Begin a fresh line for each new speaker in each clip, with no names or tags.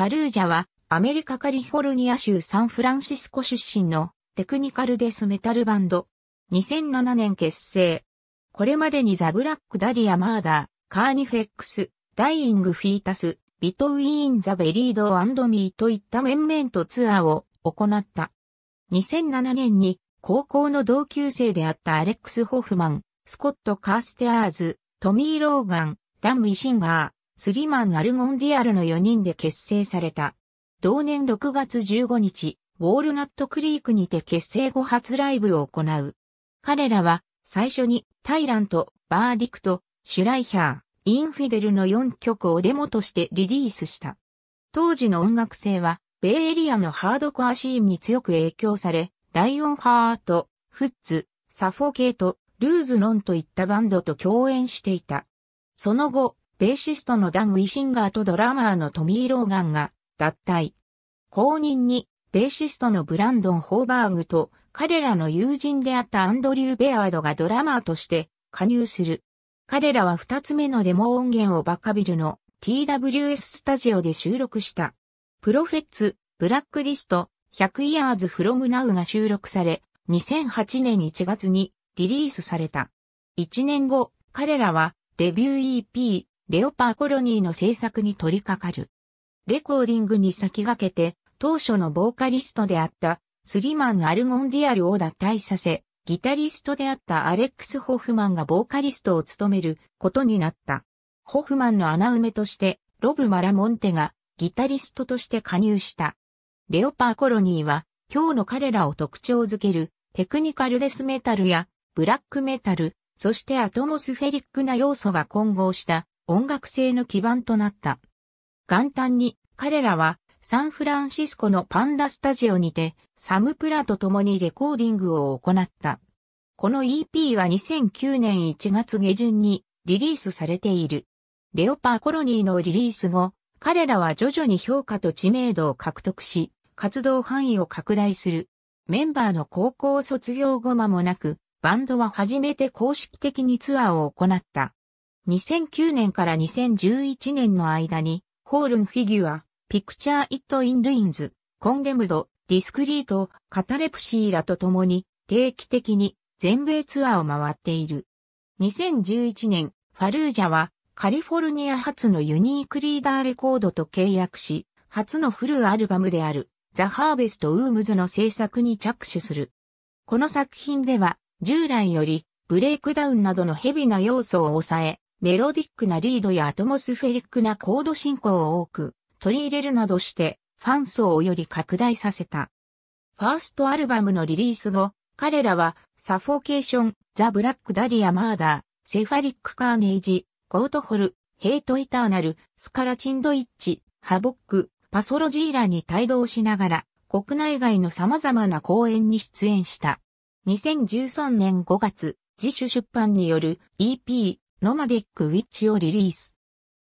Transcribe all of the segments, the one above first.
ファルージャはアメリカカリフォルニア州サンフランシスコ出身のテクニカルデスメタルバンド。2007年結成。これまでにザ・ブラック・ダリア・マーダー、カーニフェックス、ダイイング・フィータス、ビトウィーン・ザ・ベリード・アンド・ミーといった面々とツアーを行った。2007年に高校の同級生であったアレックス・ホフマン、スコット・カーステアーズ、トミー・ローガン、ダン・ウィシンガー、スリマン・アルゴンディアルの4人で結成された。同年6月15日、ウォールナットクリークにて結成後初ライブを行う。彼らは最初にタイラント、バーディクト、シュライヒャー、インフィデルの4曲をデモとしてリリースした。当時の音楽性は、ベイエリアのハードコアシーンに強く影響され、ライオンハート、フッツ、サフォケート、ルーズノンといったバンドと共演していた。その後、ベーシストのダン・ウィシンガーとドラマーのトミー・ローガンが脱退。後任に、ベーシストのブランドン・ホーバーグと、彼らの友人であったアンドリュー・ベアードがドラマーとして加入する。彼らは二つ目のデモ音源をバカビルの TWS スタジオで収録した。プロフェッツ、ブラックリスト、100 years from now が収録され、2008年1月にリリースされた。1年後、彼らはデビュー EP、レオパーコロニーの制作に取り掛かる。レコーディングに先駆けて、当初のボーカリストであった、スリマン・アルゴンディアルを脱退させ、ギタリストであったアレックス・ホフマンがボーカリストを務めることになった。ホフマンの穴埋めとして、ロブ・マラモンテがギタリストとして加入した。レオパーコロニーは、今日の彼らを特徴づけるテクニカルデスメタルやブラックメタル、そしてアトモスフェリックな要素が混合した音楽性の基盤となった。元旦に彼らはサンフランシスコのパンダスタジオにてサムプラと共にレコーディングを行った。この EP は2009年1月下旬にリリースされている。レオパーコロニーのリリース後、彼らは徐々に評価と知名度を獲得し、活動範囲を拡大する。メンバーの高校卒業後間もなく、バンドは初めて公式的にツアーを行った。2009年から2011年の間に、ホールンフィギュア、ピクチャー・イット・イン・ルインズ、コンデムド、ディスクリート、カタレプシーらと共に定期的に全米ツアーを回っている。2011年、ファルージャはカリフォルニア初のユニークリーダーレコードと契約し、初のフルアルバムであるザ・ハーベスト・ウームズの制作に着手する。この作品では従来よりブレイクダウンなどのヘビな要素を抑え、メロディックなリードやアトモスフェリックなコード進行を多く取り入れるなどしてファン層をより拡大させた。ファーストアルバムのリリース後、彼らはサフォーケーション、ザ・ブラック・ダリア・マーダー、セファリック・カーネージ、ゴートホル、ヘイト・イターナル、スカラチンドイッチ、ハボック、パソロジーラに帯同しながら、国内外の様々な公演に出演した。2013年5月、自主出版による EP ノマディック・ウィッチをリリース。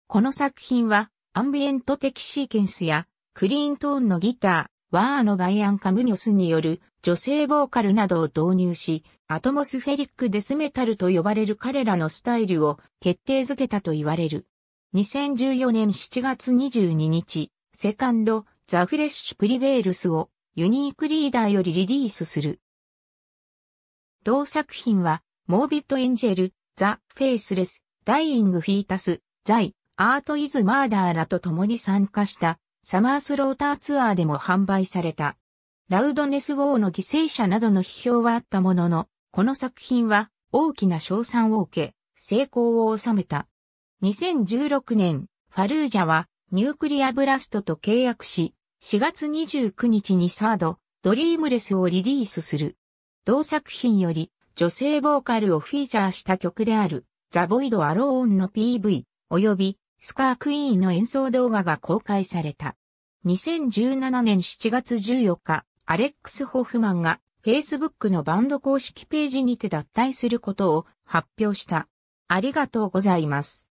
この作品は、アンビエント的シーケンスや、クリーントーンのギター、ワーのバイアン・カムニョスによる女性ボーカルなどを導入し、アトモスフェリックデスメタルと呼ばれる彼らのスタイルを決定づけたと言われる。2014年7月22日、セカンド、ザ・フレッシュ・プリベールスをユニークリーダーよりリリースする。同作品は、モービット・エンジェル、ザ・フェイスレス、ダイイング・フィータス、ザイ、アート・イズ・マーダーらと共に参加したサマースローターツアーでも販売された。ラウドネス・ウォーの犠牲者などの批評はあったものの、この作品は大きな賞賛を受け、成功を収めた。2016年、ファルージャはニュークリアブラストと契約し、4月29日にサード、ドリームレスをリリースする。同作品より女性ボーカルをフィーチャーした曲である、ザ・ボイド・アローンの PV、及び、スカークイーンの演奏動画が公開された。2017年7月14日、アレックス・ホフマンが Facebook のバンド公式ページにて脱退することを発表した。ありがとうございます。